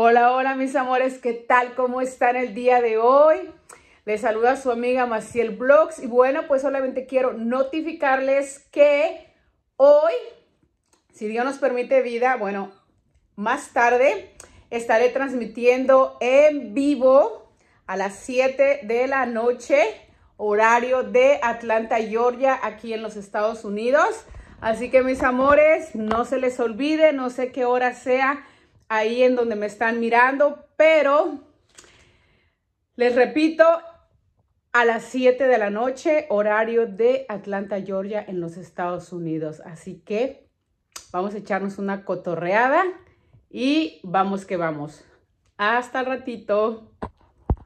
Hola, hola mis amores, ¿qué tal? ¿Cómo están el día de hoy? Les saluda su amiga Maciel Blogs y bueno, pues solamente quiero notificarles que hoy, si Dios nos permite vida, bueno, más tarde estaré transmitiendo en vivo a las 7 de la noche, horario de Atlanta, Georgia, aquí en los Estados Unidos. Así que mis amores, no se les olvide, no sé qué hora sea ahí en donde me están mirando, pero les repito, a las 7 de la noche, horario de Atlanta, Georgia, en los Estados Unidos. Así que vamos a echarnos una cotorreada y vamos que vamos. Hasta el ratito.